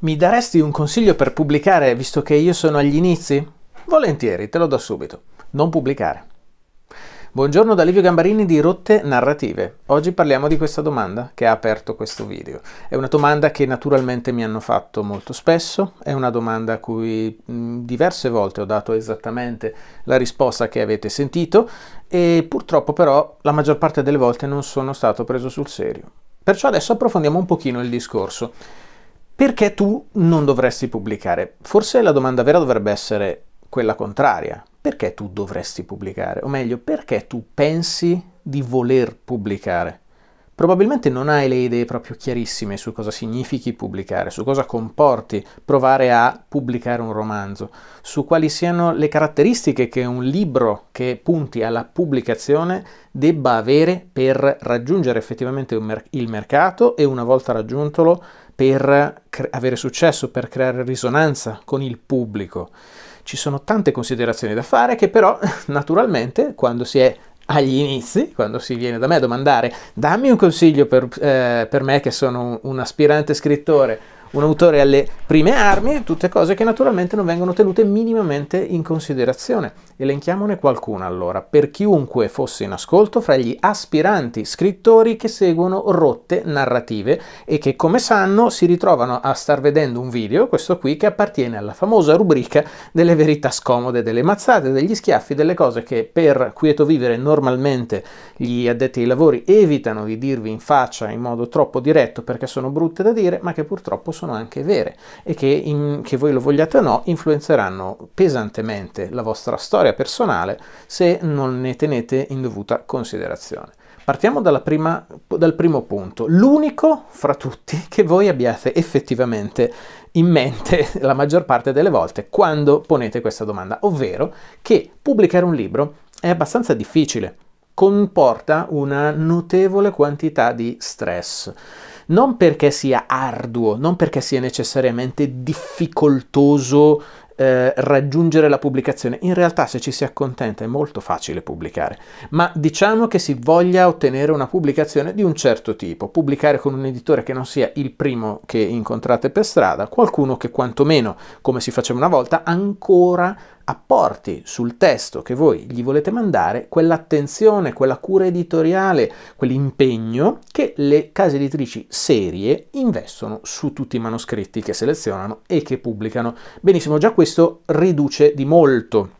Mi daresti un consiglio per pubblicare visto che io sono agli inizi? Volentieri, te lo do subito. Non pubblicare. Buongiorno da Livio Gambarini di Rotte Narrative. Oggi parliamo di questa domanda che ha aperto questo video. È una domanda che naturalmente mi hanno fatto molto spesso, è una domanda a cui mm, diverse volte ho dato esattamente la risposta che avete sentito e purtroppo però la maggior parte delle volte non sono stato preso sul serio. Perciò adesso approfondiamo un pochino il discorso perché tu non dovresti pubblicare? Forse la domanda vera dovrebbe essere quella contraria. Perché tu dovresti pubblicare? O meglio, perché tu pensi di voler pubblicare? Probabilmente non hai le idee proprio chiarissime su cosa significhi pubblicare, su cosa comporti provare a pubblicare un romanzo, su quali siano le caratteristiche che un libro che punti alla pubblicazione debba avere per raggiungere effettivamente mer- il mercato e una volta raggiuntolo per cre- avere successo, per creare risonanza con il pubblico. Ci sono tante considerazioni da fare che però naturalmente quando si è agli inizi, quando si viene da me a domandare dammi un consiglio per, eh, per me che sono un, un aspirante scrittore, un autore alle prime armi, tutte cose che naturalmente non vengono tenute minimamente in considerazione. Elenchiamone qualcuna allora, per chiunque fosse in ascolto fra gli aspiranti scrittori che seguono rotte narrative e che come sanno si ritrovano a star vedendo un video, questo qui, che appartiene alla famosa rubrica delle verità scomode, delle mazzate, degli schiaffi, delle cose che per quieto vivere normalmente gli addetti ai lavori evitano di dirvi in faccia in modo troppo diretto perché sono brutte da dire, ma che purtroppo sono anche vere e che, in, che voi lo vogliate o no influenzeranno pesantemente la vostra storia storia personale se non ne tenete in dovuta considerazione. Partiamo prima, dal primo punto, l'unico fra tutti che voi abbiate effettivamente in mente la maggior parte delle volte quando ponete questa domanda, ovvero che pubblicare un libro è abbastanza difficile, comporta una notevole quantità di stress. Non perché sia arduo, non perché sia necessariamente difficoltoso eh, raggiungere la pubblicazione. In realtà se ci si accontenta è molto facile pubblicare, ma diciamo che si voglia ottenere una pubblicazione di un certo tipo, pubblicare con un editore che non sia il primo che incontrate per strada, qualcuno che quantomeno, come si faceva una volta, ancora apporti sul testo che voi gli volete mandare quell'attenzione, quella cura editoriale, quell'impegno che le case editrici serie investono su tutti i manoscritti che selezionano e che pubblicano. Benissimo, già questo riduce di molto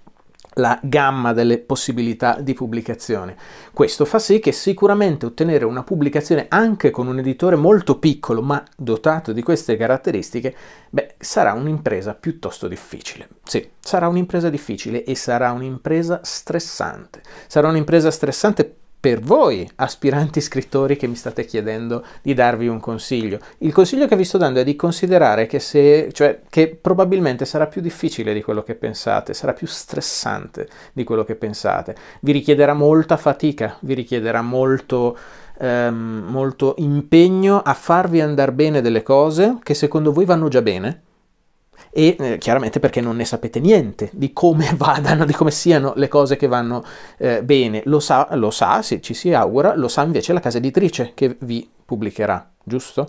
la gamma delle possibilità di pubblicazione. Questo fa sì che sicuramente ottenere una pubblicazione anche con un editore molto piccolo ma dotato di queste caratteristiche, beh, sarà un'impresa piuttosto difficile. Sì, sarà un'impresa difficile e sarà un'impresa stressante. Sarà un'impresa stressante per voi, aspiranti scrittori che mi state chiedendo di darvi un consiglio. Il consiglio che vi sto dando è di considerare che se, cioè, che probabilmente sarà più difficile di quello che pensate, sarà più stressante di quello che pensate, vi richiederà molta fatica, vi richiederà molto ehm, molto impegno a farvi andare bene delle cose che secondo voi vanno già bene e eh, chiaramente perché non ne sapete niente di come vadano, di come siano le cose che vanno eh, bene. Lo sa, lo sa, se ci si augura, lo sa invece la casa editrice che vi pubblicherà, giusto?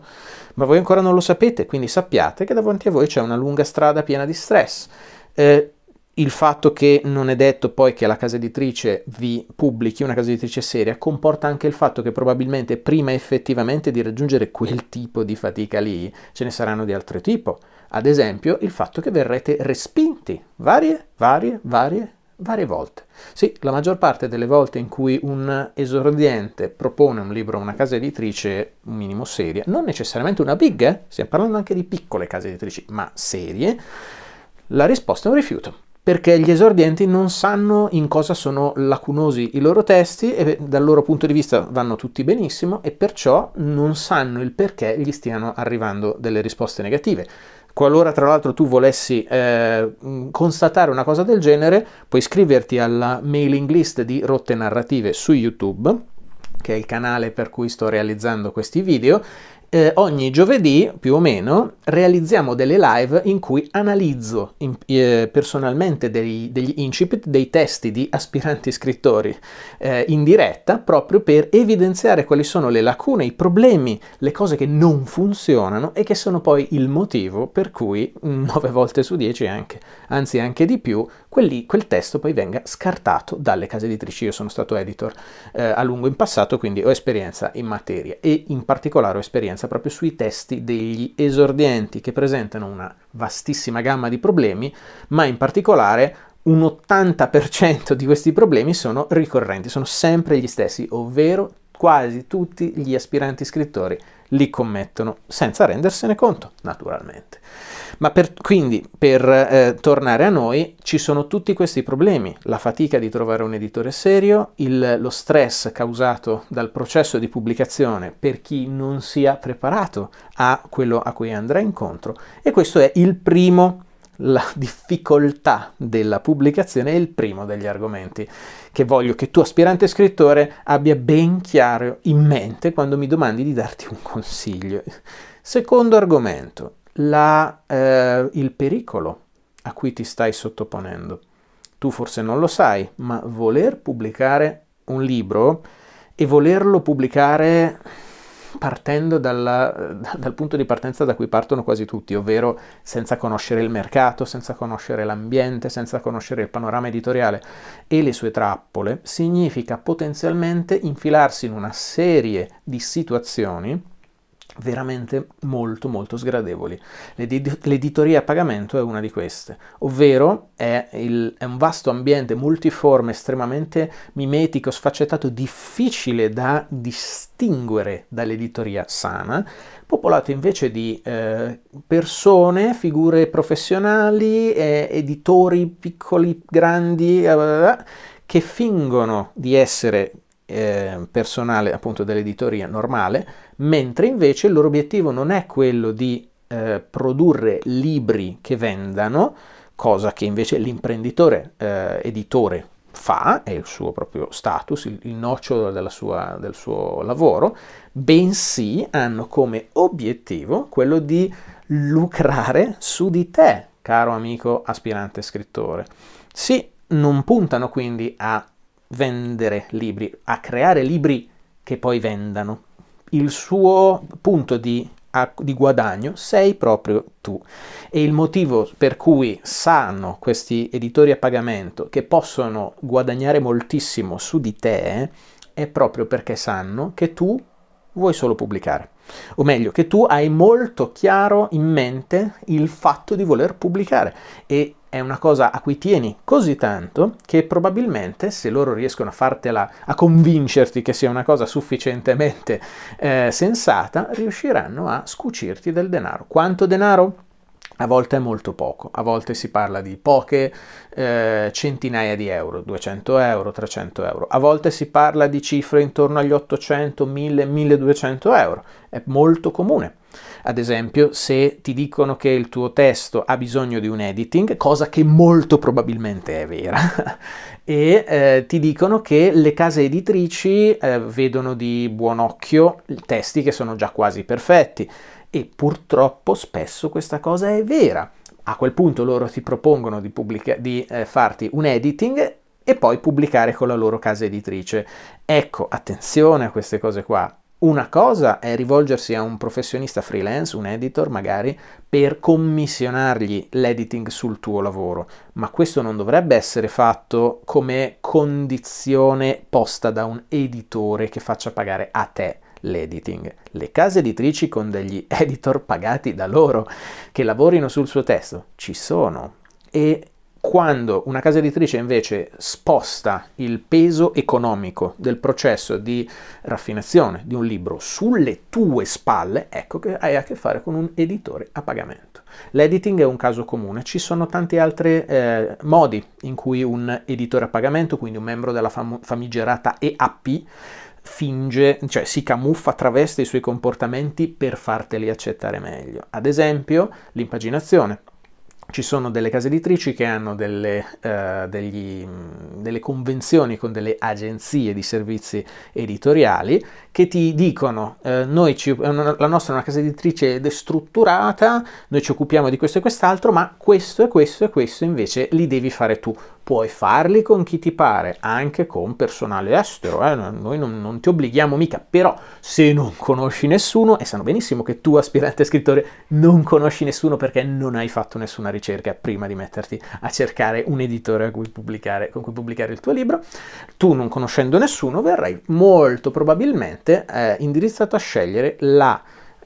Ma voi ancora non lo sapete, quindi sappiate che davanti a voi c'è una lunga strada piena di stress. Eh, il fatto che non è detto poi che la casa editrice vi pubblichi una casa editrice seria comporta anche il fatto che probabilmente prima effettivamente di raggiungere quel tipo di fatica lì ce ne saranno di altro tipo ad esempio il fatto che verrete respinti varie, varie, varie, varie volte. Sì, la maggior parte delle volte in cui un esordiente propone un libro a una casa editrice un minimo seria, non necessariamente una big, eh? stiamo parlando anche di piccole case editrici, ma serie, la risposta è un rifiuto perché gli esordienti non sanno in cosa sono lacunosi i loro testi e dal loro punto di vista vanno tutti benissimo e perciò non sanno il perché gli stiano arrivando delle risposte negative. Qualora tra l'altro tu volessi eh, constatare una cosa del genere, puoi iscriverti alla mailing list di Rotte Narrative su YouTube che è il canale per cui sto realizzando questi video eh, ogni giovedì, più o meno, realizziamo delle live in cui analizzo in, eh, personalmente dei, degli incipit, dei testi di aspiranti scrittori eh, in diretta proprio per evidenziare quali sono le lacune, i problemi, le cose che non funzionano e che sono poi il motivo per cui 9 volte su 10 anche, anzi anche di più, quelli, quel testo poi venga scartato dalle case editrici. Io sono stato editor eh, a lungo in passato, quindi ho esperienza in materia e in particolare ho esperienza conferenza proprio sui testi degli esordienti che presentano una vastissima gamma di problemi, ma in particolare un 80% di questi problemi sono ricorrenti, sono sempre gli stessi, ovvero quasi tutti gli aspiranti scrittori li commettono senza rendersene conto, naturalmente. Ma per, quindi, per eh, tornare a noi, ci sono tutti questi problemi, la fatica di trovare un editore serio, il, lo stress causato dal processo di pubblicazione per chi non sia preparato a quello a cui andrà incontro e questo è il primo la difficoltà della pubblicazione è il primo degli argomenti che voglio che tu, aspirante scrittore, abbia ben chiaro in mente quando mi domandi di darti un consiglio. Secondo argomento, la, eh, il pericolo a cui ti stai sottoponendo. Tu forse non lo sai, ma voler pubblicare un libro e volerlo pubblicare partendo dalla, dal punto di partenza da cui partono quasi tutti, ovvero senza conoscere il mercato, senza conoscere l'ambiente, senza conoscere il panorama editoriale e le sue trappole, significa potenzialmente infilarsi in una serie di situazioni veramente molto molto sgradevoli. L'ed- l'editoria a pagamento è una di queste, ovvero è, il, è un vasto ambiente multiforme, estremamente mimetico, sfaccettato, difficile da distinguere dall'editoria sana, popolato invece di eh, persone, figure professionali, eh, editori piccoli, grandi, eh, che fingono di essere Ehm, personale appunto dell'editoria normale, mentre invece il loro obiettivo non è quello di eh, produrre libri che vendano, cosa che invece l'imprenditore eh, editore fa, è il suo proprio status, il, il nocciolo sua, del suo lavoro, bensì hanno come obiettivo quello di lucrare su di te, caro amico aspirante scrittore. Sì, non puntano quindi a vendere libri, a creare libri che poi vendano. Il suo punto di, di guadagno sei proprio tu. E il motivo per cui sanno questi editori a pagamento che possono guadagnare moltissimo su di te è proprio perché sanno che tu vuoi solo pubblicare. O meglio, che tu hai molto chiaro in mente il fatto di voler pubblicare e è una cosa a cui tieni così tanto che probabilmente se loro riescono a fartela, a convincerti che sia una cosa sufficientemente eh, sensata, riusciranno a scucirti del denaro. Quanto denaro? a volte è molto poco, a volte si parla di poche eh, centinaia di euro, 200 euro, 300 euro, a volte si parla di cifre intorno agli 800, 1000, 1200 euro, è molto comune. Ad esempio, se ti dicono che il tuo testo ha bisogno di un editing, cosa che molto probabilmente è vera, e eh, ti dicono che le case editrici eh, vedono di buon occhio testi che sono già quasi perfetti e purtroppo spesso questa cosa è vera. A quel punto loro ti propongono di, pubblica- di eh, farti un editing e poi pubblicare con la loro casa editrice. Ecco, attenzione a queste cose qua. Una cosa è rivolgersi a un professionista freelance, un editor magari, per commissionargli l'editing sul tuo lavoro, ma questo non dovrebbe essere fatto come condizione posta da un editore che faccia pagare a te l'editing. Le case editrici con degli editor pagati da loro che lavorino sul suo testo ci sono. E quando una casa editrice invece sposta il peso economico del processo di raffinazione di un libro sulle tue spalle, ecco che hai a che fare con un editore a pagamento. L'editing è un caso comune, ci sono tanti altri eh, modi in cui un editore a pagamento, quindi un membro della fam- famigerata EAP, finge, cioè si camuffa traveste i suoi comportamenti per farteli accettare meglio. Ad esempio, l'impaginazione. Ci sono delle case editrici che hanno delle, eh, degli, delle convenzioni con delle agenzie di servizi editoriali che ti dicono eh, ci, la nostra è una casa editrice destrutturata, noi ci occupiamo di questo e quest'altro, ma questo e questo e questo invece li devi fare tu puoi farli con chi ti pare, anche con personale estero, eh? noi non, non, ti obblighiamo mica, però se non conosci nessuno, e sanno benissimo che tu aspirante scrittore non conosci nessuno perché non hai fatto nessuna ricerca prima di metterti a cercare un editore cui con cui pubblicare il tuo libro, tu non conoscendo nessuno verrai molto probabilmente eh, indirizzato a scegliere la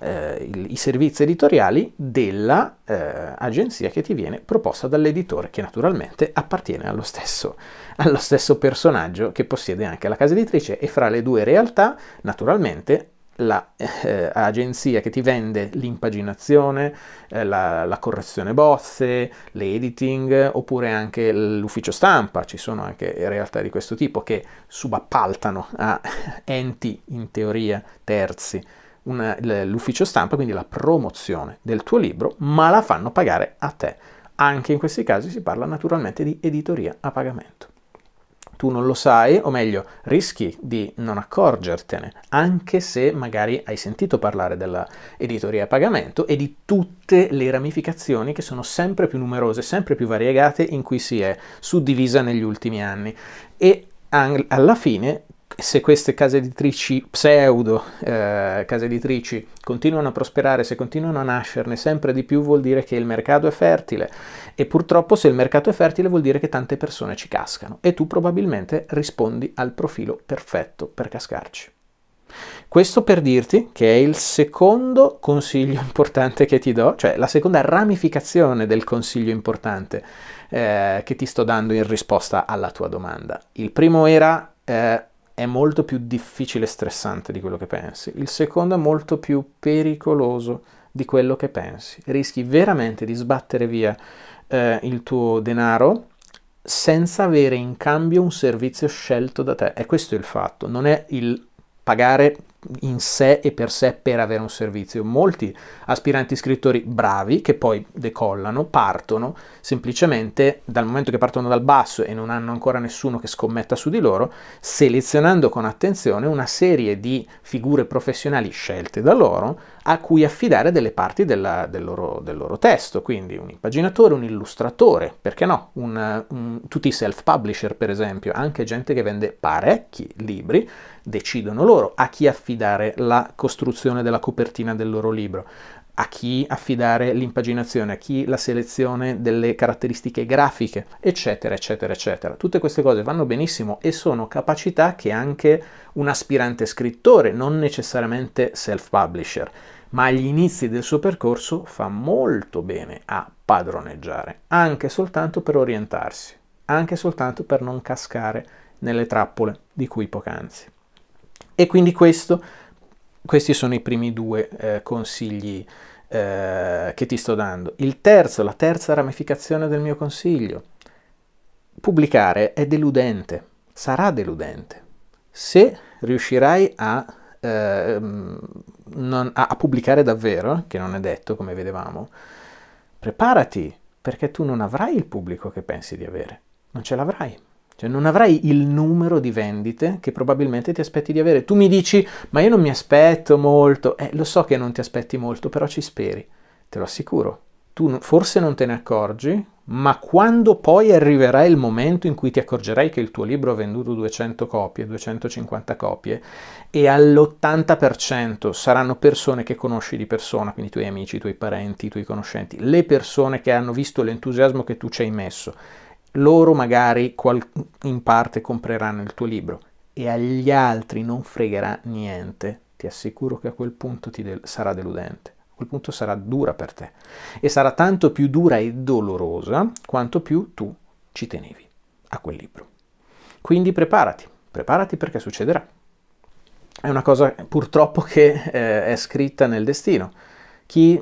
eh, i servizi editoriali dell'agenzia eh, che ti viene proposta dall'editore, che naturalmente appartiene allo stesso, allo stesso personaggio che possiede anche la casa editrice e fra le due realtà, naturalmente, l'agenzia la, eh, che ti vende l'impaginazione, eh, la, la, correzione bozze, l'editing oppure anche l'ufficio stampa, ci sono anche realtà di questo tipo che subappaltano a enti in teoria terzi una, l'ufficio stampa, quindi la promozione del tuo libro, ma la fanno pagare a te. Anche in questi casi si parla naturalmente di editoria a pagamento. Tu non lo sai, o meglio, rischi di non accorgertene, anche se magari hai sentito parlare dell'editoria a pagamento e di tutte le ramificazioni che sono sempre più numerose, sempre più variegate in cui si è suddivisa negli ultimi anni. E alla fine se queste case editrici pseudo, eh, case editrici, continuano a prosperare, se continuano a nascerne sempre di più, vuol dire che il mercato è fertile e purtroppo se il mercato è fertile vuol dire che tante persone ci cascano e tu probabilmente rispondi al profilo perfetto per cascarci. Questo per dirti che è il secondo consiglio importante che ti do, cioè la seconda ramificazione del consiglio importante eh, che ti sto dando in risposta alla tua domanda. Il primo era... Eh, è molto più difficile e stressante di quello che pensi, il secondo è molto più pericoloso di quello che pensi. Rischi veramente di sbattere via eh, il tuo denaro senza avere in cambio un servizio scelto da te. E questo è il fatto, non è il pagare in sé e per sé per avere un servizio. Molti aspiranti scrittori bravi che poi decollano, partono semplicemente dal momento che partono dal basso e non hanno ancora nessuno che scommetta su di loro, selezionando con attenzione una serie di figure professionali scelte da loro a cui affidare delle parti della, del, loro, del, loro, testo, quindi un impaginatore, un illustratore, perché no, un, un, tutti i self-publisher per esempio, anche gente che vende parecchi libri, decidono loro a chi affidare la costruzione della copertina del loro libro a chi affidare l'impaginazione, a chi la selezione delle caratteristiche grafiche, eccetera, eccetera, eccetera. Tutte queste cose vanno benissimo e sono capacità che anche un aspirante scrittore, non necessariamente self-publisher, ma agli inizi del suo percorso fa molto bene a padroneggiare, anche soltanto per orientarsi, anche soltanto per non cascare nelle trappole di cui poc'anzi. E quindi questo questi sono i primi due eh, consigli eh, che ti sto dando. Il terzo, la terza ramificazione del mio consiglio. Pubblicare è deludente, sarà deludente. Se riuscirai a, eh, non, a, a pubblicare davvero, che non è detto come vedevamo, preparati perché tu non avrai il pubblico che pensi di avere, non ce l'avrai. Cioè non avrai il numero di vendite che probabilmente ti aspetti di avere. Tu mi dici, ma io non mi aspetto molto. Eh, lo so che non ti aspetti molto, però ci speri. Te lo assicuro. Tu forse non te ne accorgi, ma quando poi arriverà il momento in cui ti accorgerai che il tuo libro ha venduto 200 copie, 250 copie, e all'80% saranno persone che conosci di persona, quindi i tuoi amici, i tuoi parenti, i tuoi conoscenti, le persone che hanno visto l'entusiasmo che tu ci hai messo loro magari qual- in parte compreranno il tuo libro e agli altri non fregherà niente, ti assicuro che a quel punto ti de- sarà deludente. A quel punto sarà dura per te e sarà tanto più dura e dolorosa quanto più tu ci tenevi a quel libro. Quindi preparati, preparati perché succederà. È una cosa purtroppo che eh, è scritta nel destino. Chi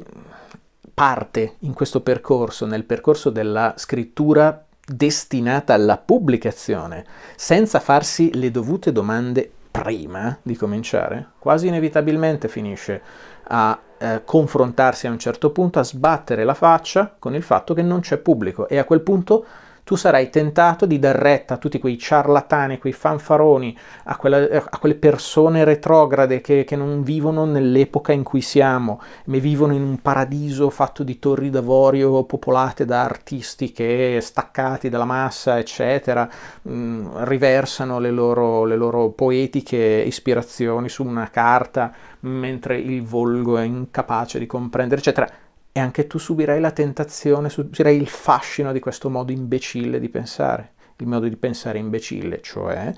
parte in questo percorso, nel percorso della scrittura destinata alla pubblicazione senza farsi le dovute domande prima di cominciare, quasi inevitabilmente finisce a eh, confrontarsi a un certo punto, a sbattere la faccia con il fatto che non c'è pubblico e a quel punto tu sarai tentato di dar retta a tutti quei ciarlatani, quei fanfaroni, a, quella, a quelle persone retrograde che, che non vivono nell'epoca in cui siamo, ma vivono in un paradiso fatto di torri d'avorio popolate da artisti che, staccati dalla massa, eccetera, mh, mm, riversano le loro, le loro poetiche ispirazioni su una carta, mentre il volgo è incapace di comprendere, eccetera e anche tu subirai la tentazione, subirai il fascino di questo modo imbecille di pensare, il modo di pensare imbecille, cioè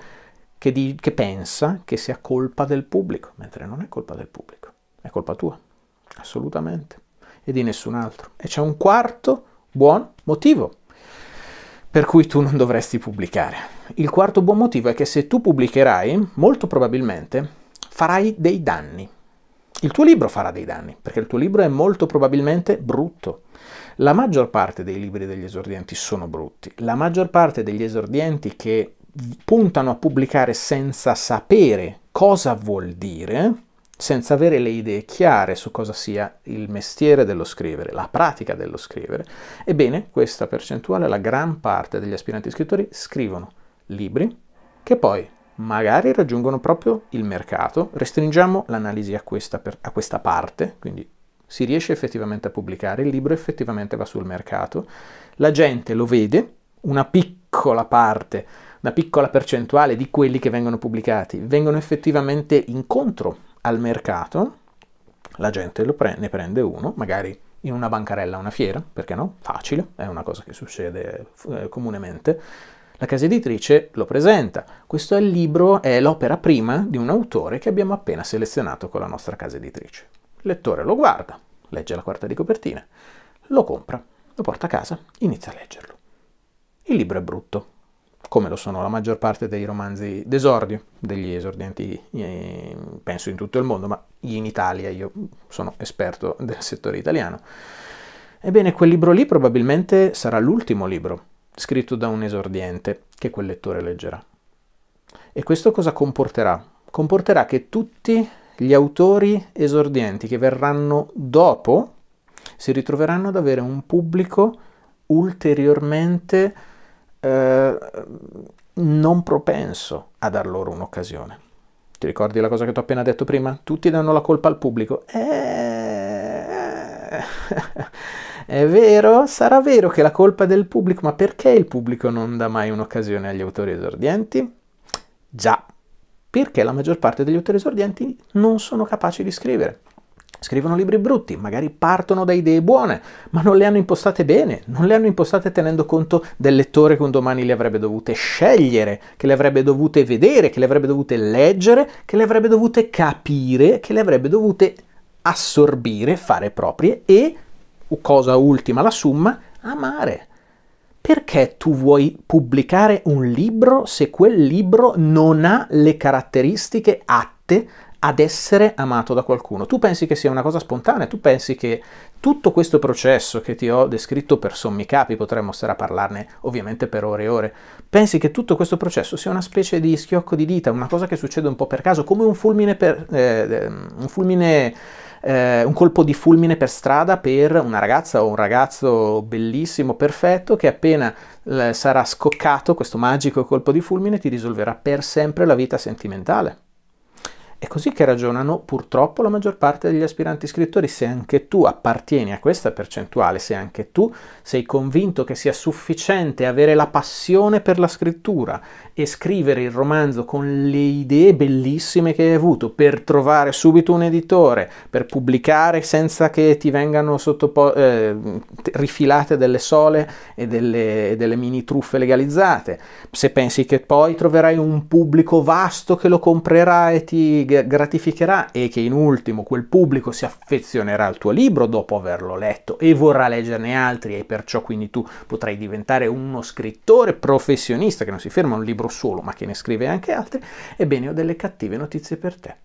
che, di, che pensa che sia colpa del pubblico, mentre non è colpa del pubblico, è colpa tua, assolutamente, e di nessun altro. E c'è un quarto buon motivo per cui tu non dovresti pubblicare. Il quarto buon motivo è che se tu pubblicherai, molto probabilmente farai dei danni il tuo libro farà dei danni, perché il tuo libro è molto probabilmente brutto. La maggior parte dei libri degli esordienti sono brutti, la maggior parte degli esordienti che puntano a pubblicare senza sapere cosa vuol dire, senza avere le idee chiare su cosa sia il mestiere dello scrivere, la pratica dello scrivere, ebbene questa percentuale, la gran parte degli aspiranti scrittori scrivono libri che poi magari raggiungono proprio il mercato. Restringiamo l'analisi a questa, per, a questa parte, quindi si riesce effettivamente a pubblicare, il libro effettivamente va sul mercato, la gente lo vede, una piccola parte, una piccola percentuale di quelli che vengono pubblicati vengono effettivamente incontro al mercato, la gente pre- ne prende uno, magari in una bancarella, una fiera, perché no? Facile, è una cosa che succede eh, comunemente. La casa editrice lo presenta. Questo è il libro, è l'opera prima di un autore che abbiamo appena selezionato con la nostra casa editrice. Il lettore lo guarda, legge la quarta di copertina, lo compra, lo porta a casa, inizia a leggerlo. Il libro è brutto, come lo sono la maggior parte dei romanzi d'esordio, degli esordienti eh, penso in tutto il mondo, ma in Italia io sono esperto del settore italiano. Ebbene, quel libro lì probabilmente sarà l'ultimo libro scritto da un esordiente che quel lettore leggerà. E questo cosa comporterà? Comporterà che tutti gli autori esordienti che verranno dopo si ritroveranno ad avere un pubblico ulteriormente eh, non propenso a dar loro un'occasione. Ti ricordi la cosa che ti ho appena detto prima? Tutti danno la colpa al pubblico. Eh, è vero, sarà vero che la colpa è del pubblico, ma perché il pubblico non dà mai un'occasione agli autori esordienti? Già, perché la maggior parte degli autori esordienti non sono capaci di scrivere. Scrivono libri brutti, magari partono da idee buone, ma non le hanno impostate bene, non le hanno impostate tenendo conto del lettore che un domani le avrebbe dovute scegliere, che le avrebbe dovute vedere, che le avrebbe dovute leggere, che le avrebbe dovute capire, che le avrebbe dovute assorbire, fare proprie e, cosa ultima, la summa, amare. Perché tu vuoi pubblicare un libro se quel libro non ha le caratteristiche atte ad essere amato da qualcuno. Tu pensi che sia una cosa spontanea, tu pensi che tutto questo processo che ti ho descritto per sommi capi, potremmo stare a parlarne ovviamente per ore e ore, pensi che tutto questo processo sia una specie di schiocco di dita, una cosa che succede un po' per caso, come un fulmine per... Eh, eh un fulmine eh, un colpo di fulmine per strada per una ragazza o un ragazzo bellissimo, perfetto, che appena eh, sarà scoccato questo magico colpo di fulmine ti risolverà per sempre la vita sentimentale. È così che ragionano purtroppo la maggior parte degli aspiranti scrittori. Se anche tu appartieni a questa percentuale, se anche tu sei convinto che sia sufficiente avere la passione per la scrittura e scrivere il romanzo con le idee bellissime che hai avuto per trovare subito un editore, per pubblicare senza che ti vengano sottopo- eh, rifilate delle sole e delle, delle mini truffe legalizzate. Se pensi che poi troverai un pubblico vasto che lo comprerà e ti gratificherà e che in ultimo quel pubblico si affezionerà al tuo libro dopo averlo letto e vorrà leggerne altri e perciò quindi tu potrai diventare uno scrittore professionista che non si ferma a un libro libro solo, ma che ne scrive anche altri, ebbene ho delle cattive notizie per te,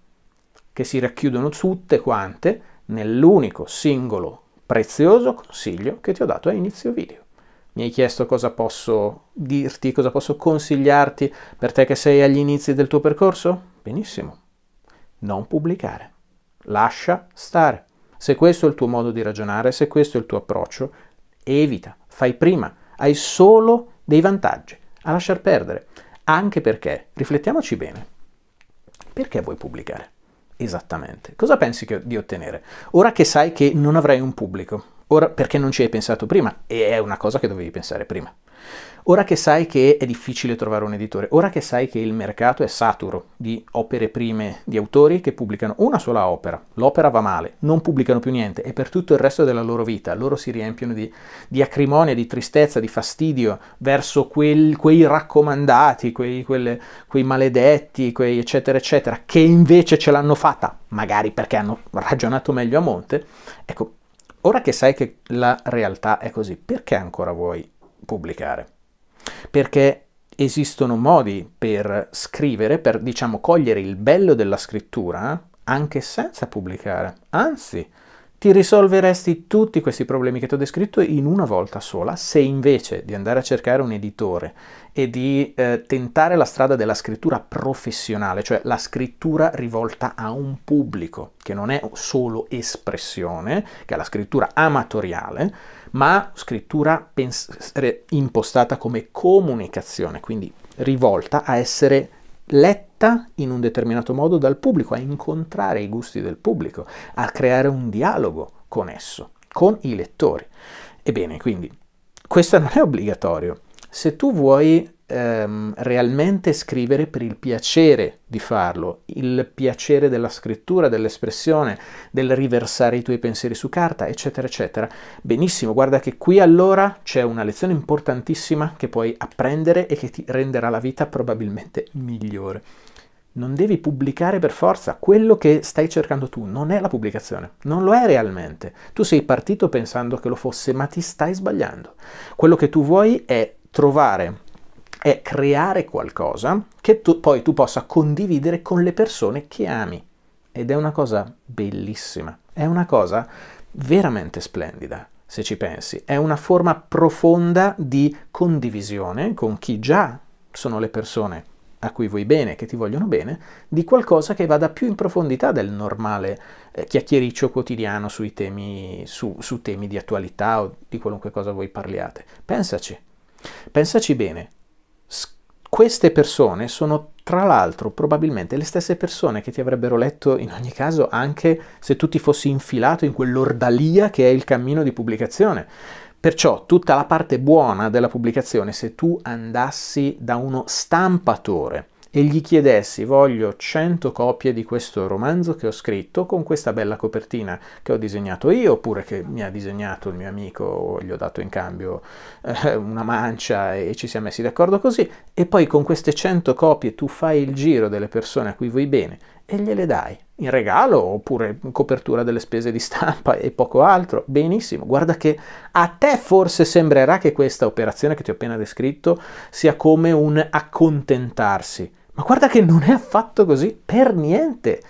che si racchiudono tutte quante nell'unico singolo prezioso consiglio che ti ho dato a inizio video. Mi hai chiesto cosa posso dirti, cosa posso consigliarti per te che sei agli inizi del tuo percorso? Benissimo, non pubblicare, lascia stare. Se questo è il tuo modo di ragionare, se questo è il tuo approccio, evita, fai prima, hai solo dei vantaggi a lasciar perdere. Anche perché, riflettiamoci bene, perché vuoi pubblicare? Esattamente. Cosa pensi che, di ottenere? Ora che sai che non avrai un pubblico, ora perché non ci hai pensato prima, e è una cosa che dovevi pensare prima. Ora che sai che è difficile trovare un editore, ora che sai che il mercato è saturo di opere prime di autori che pubblicano una sola opera, l'opera va male, non pubblicano più niente e per tutto il resto della loro vita loro si riempiono di, di acrimonia, di tristezza, di fastidio verso quel, quei raccomandati, quei, quelle, quei maledetti, quei eccetera eccetera, che invece ce l'hanno fatta, magari perché hanno ragionato meglio a monte, ecco, ora che sai che la realtà è così, perché ancora vuoi pubblicare. Perché esistono modi per scrivere, per diciamo cogliere il bello della scrittura eh, anche senza pubblicare. Anzi, ti risolveresti tutti questi problemi che ti ho descritto in una volta sola se invece di andare a cercare un editore e di eh, tentare la strada della scrittura professionale, cioè la scrittura rivolta a un pubblico, che non è solo espressione, che è la scrittura amatoriale, ma scrittura impostata come comunicazione, quindi rivolta a essere letta in un determinato modo dal pubblico, a incontrare i gusti del pubblico, a creare un dialogo con esso, con i lettori. Ebbene, quindi, questo non è obbligatorio. Se tu vuoi ehm, realmente scrivere per il piacere di farlo, il piacere della scrittura, dell'espressione, del riversare i tuoi pensieri su carta, eccetera, eccetera. Benissimo, guarda che qui allora c'è una lezione importantissima che puoi apprendere e che ti renderà la vita probabilmente migliore. Non devi pubblicare per forza quello che stai cercando tu, non è la pubblicazione, non lo è realmente. Tu sei partito pensando che lo fosse, ma ti stai sbagliando. Quello che tu vuoi è trovare è creare qualcosa che tu, poi tu possa condividere con le persone che ami. Ed è una cosa bellissima, è una cosa veramente splendida, se ci pensi. È una forma profonda di condivisione con chi già sono le persone a cui vuoi bene, che ti vogliono bene, di qualcosa che vada più in profondità del normale eh, chiacchiericcio quotidiano sui temi, su, su temi di attualità o di qualunque cosa voi parliate. Pensaci, pensaci bene, queste persone sono tra l'altro probabilmente le stesse persone che ti avrebbero letto in ogni caso anche se tu ti fossi infilato in quell'ordalia che è il cammino di pubblicazione. Perciò tutta la parte buona della pubblicazione, se tu andassi da uno stampatore, e gli chiedessi voglio 100 copie di questo romanzo che ho scritto con questa bella copertina che ho disegnato io oppure che mi ha disegnato il mio amico o gli ho dato in cambio eh, una mancia e ci siamo messi d'accordo così e poi con queste 100 copie tu fai il giro delle persone a cui vuoi bene e gliele dai in regalo oppure in copertura delle spese di stampa e poco altro. Benissimo, guarda che a te forse sembrerà che questa operazione che ti ho appena descritto sia come un accontentarsi, ma guarda che non è affatto così, per niente.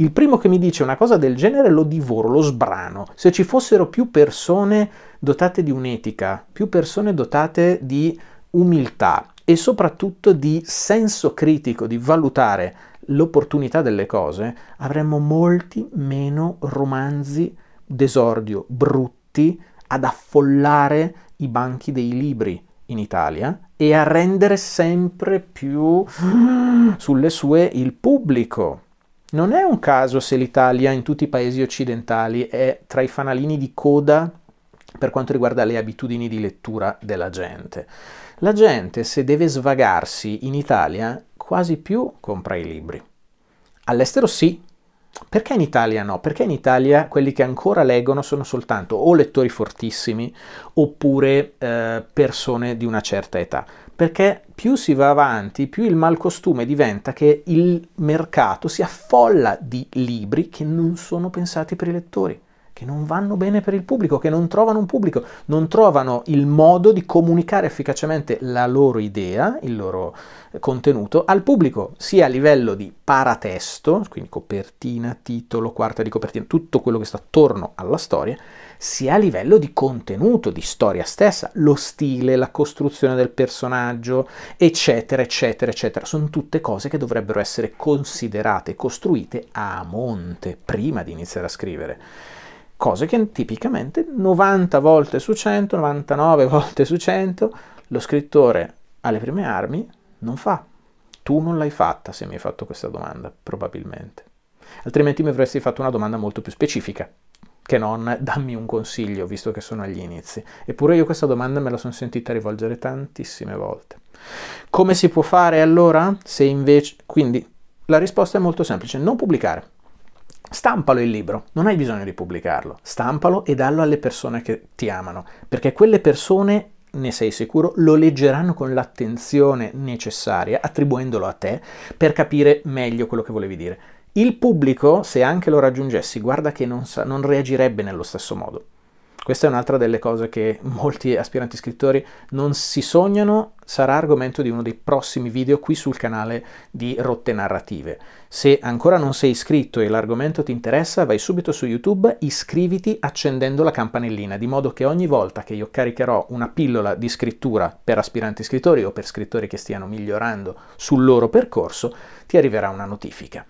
Il primo che mi dice una cosa del genere lo divoro, lo sbrano. Se ci fossero più persone dotate di un'etica, più persone dotate di umiltà e soprattutto di senso critico, di valutare l'opportunità delle cose, avremmo molti meno romanzi d'esordio brutti ad affollare i banchi dei libri in Italia e a rendere sempre più sulle sue il pubblico. Non è un caso se l'Italia in tutti i paesi occidentali è tra i fanalini di coda per quanto riguarda le abitudini di lettura della gente. La gente, se deve svagarsi in Italia, quasi più compra i libri. All'estero sì, perché in Italia no? Perché in Italia quelli che ancora leggono sono soltanto o lettori fortissimi oppure eh, persone di una certa età? Perché più si va avanti, più il malcostume diventa che il mercato si affolla di libri che non sono pensati per i lettori che non vanno bene per il pubblico, che non trovano un pubblico, non trovano il modo di comunicare efficacemente la loro idea, il loro eh, contenuto al pubblico, sia a livello di paratesto, quindi copertina, titolo, quarta di copertina, tutto quello che sta attorno alla storia, sia a livello di contenuto, di storia stessa, lo stile, la costruzione del personaggio, eccetera, eccetera, eccetera. Sono tutte cose che dovrebbero essere considerate, costruite a monte, prima di iniziare a scrivere. Cose che tipicamente 90 volte su 100, 99 volte su 100 lo scrittore alle prime armi non fa. Tu non l'hai fatta se mi hai fatto questa domanda, probabilmente. Altrimenti mi avresti fatto una domanda molto più specifica, che non dammi un consiglio, visto che sono agli inizi. Eppure io questa domanda me la sono sentita rivolgere tantissime volte. Come si può fare allora se invece... Quindi la risposta è molto semplice, non pubblicare. Stampalo il libro, non hai bisogno di pubblicarlo, stampalo e dallo alle persone che ti amano, perché quelle persone, ne sei sicuro, lo leggeranno con l'attenzione necessaria, attribuendolo a te, per capire meglio quello che volevi dire. Il pubblico, se anche lo raggiungessi, guarda che non, sa, non reagirebbe nello stesso modo. Questa è un'altra delle cose che molti aspiranti scrittori non si sognano, sarà argomento di uno dei prossimi video qui sul canale di Rotte Narrative. Se ancora non sei iscritto e l'argomento ti interessa, vai subito su YouTube, iscriviti accendendo la campanellina, di modo che ogni volta che io caricherò una pillola di scrittura per aspiranti scrittori o per scrittori che stiano migliorando sul loro percorso, ti arriverà una notifica.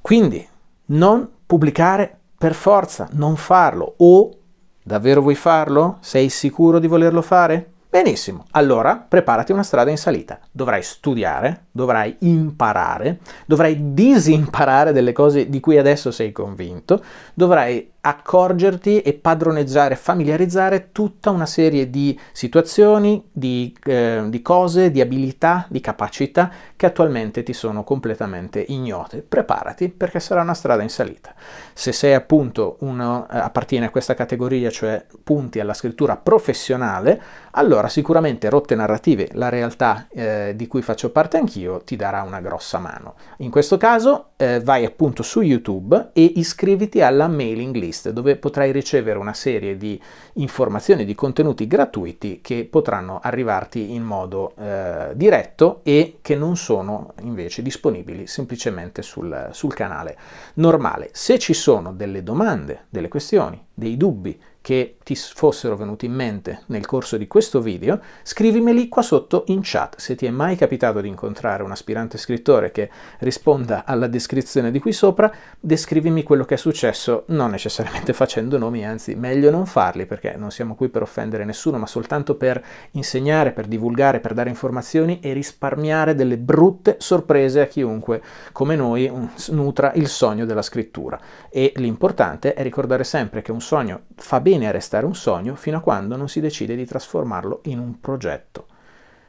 Quindi, non pubblicare per forza, non farlo o davvero vuoi farlo? Sei sicuro di volerlo fare? Benissimo, allora preparati una strada in salita. Dovrai studiare, dovrai imparare, dovrai disimparare delle cose di cui adesso sei convinto, dovrai accorgerti e padroneggiare, familiarizzare tutta una serie di situazioni, di, eh, di cose, di abilità, di capacità che attualmente ti sono completamente ignote. Preparati perché sarà una strada in salita. Se sei appunto uno, eh, appartiene a questa categoria, cioè punti alla scrittura professionale, allora sicuramente rotte narrative, la realtà eh, di cui faccio parte anch'io, ti darà una grossa mano. In questo caso eh, vai appunto su YouTube e iscriviti alla mailing list playlist dove potrai ricevere una serie di informazioni, di contenuti gratuiti che potranno arrivarti in modo eh, diretto e che non sono invece disponibili semplicemente sul, sul canale normale. Se ci sono delle domande, delle questioni, dei dubbi che ti fossero venuti in mente nel corso di questo video, scrivimeli qua sotto in chat. Se ti è mai capitato di incontrare un aspirante scrittore che risponda alla descrizione di qui sopra, descrivimi quello che è successo, non necessariamente facendo nomi, anzi meglio non farli perché non siamo qui per offendere nessuno, ma soltanto per insegnare, per divulgare, per dare informazioni e risparmiare delle brutte sorprese a chiunque come noi nutra il sogno della scrittura. E l'importante è ricordare sempre che un sogno fa bene a restare un sogno fino a quando non si decide di trasformarlo in un progetto.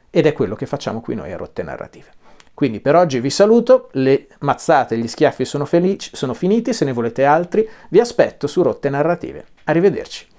Ed è quello che facciamo qui noi a Rotte Narrative. Quindi per oggi vi saluto, le mazzate e gli schiaffi sono, felici, sono finiti, se ne volete altri vi aspetto su Rotte Narrative. Arrivederci.